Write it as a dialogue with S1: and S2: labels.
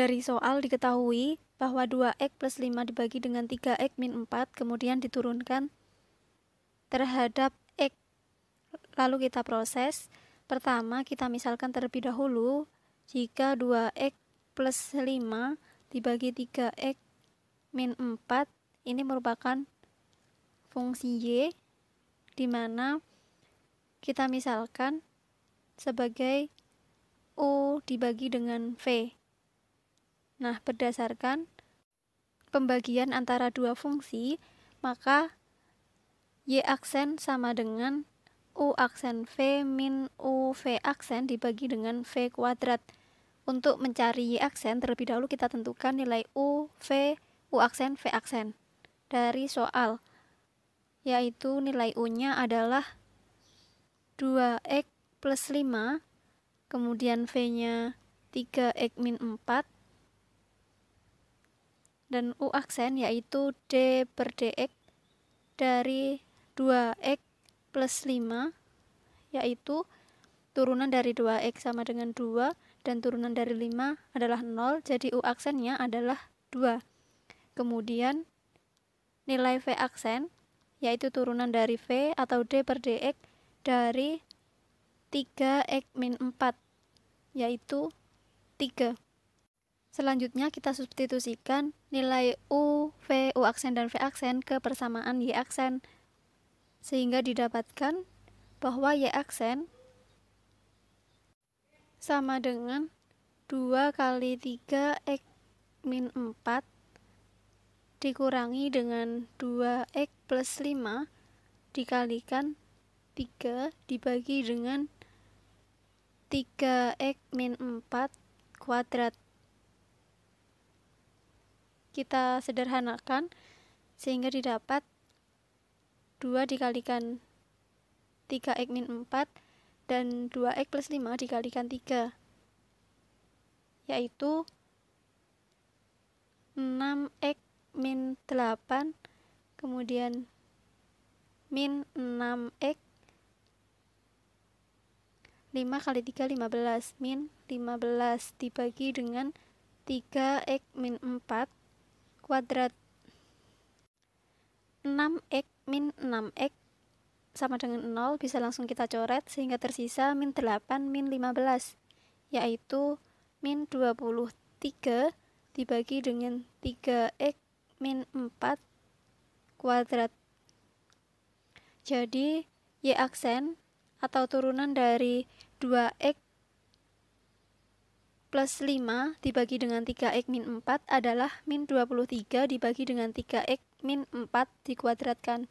S1: Dari soal diketahui bahwa 2x plus 5 dibagi dengan 3x min 4 kemudian diturunkan terhadap x. Lalu kita proses. Pertama, kita misalkan terlebih dahulu jika 2x plus 5 dibagi 3x min 4 ini merupakan fungsi y di mana kita misalkan sebagai U dibagi dengan V Nah, berdasarkan pembagian antara dua fungsi, maka Y aksen sama dengan U aksen V min U V aksen dibagi dengan V kuadrat. Untuk mencari Y aksen, terlebih dahulu kita tentukan nilai U, V, U aksen, V aksen dari soal, yaitu nilai U-nya adalah 2X plus 5, kemudian V-nya 3X min 4, dan U aksen yaitu D per DX dari 2X plus 5 yaitu turunan dari 2X sama dengan 2 dan turunan dari 5 adalah 0 jadi U aksennya adalah 2 kemudian nilai V aksen yaitu turunan dari V atau D per DX dari 3X min 4 yaitu 3 Selanjutnya kita substitusikan nilai U, V, U aksen dan V aksen ke persamaan Y aksen sehingga didapatkan bahwa Y aksen sama dengan 2 kali 3 X min 4 dikurangi dengan 2X plus 5 dikalikan 3 dibagi dengan 3X min 4 kuadrat kita sederhanakan sehingga didapat 2 dikalikan 3x min 4 dan 2x plus 5 dikalikan 3 yaitu 6x min 8 kemudian min 6x 5 kali 3 15 min 15 dibagi dengan 3x min 4 kuadrat 6x min 6x sama dengan 0 bisa langsung kita coret sehingga tersisa min 8 min 15 yaitu min 23 dibagi dengan 3x min 4 kuadrat jadi y aksen atau turunan dari 2x plus 5 dibagi dengan 3x min 4 adalah min 23 dibagi dengan 3x min 4 dikuadratkan.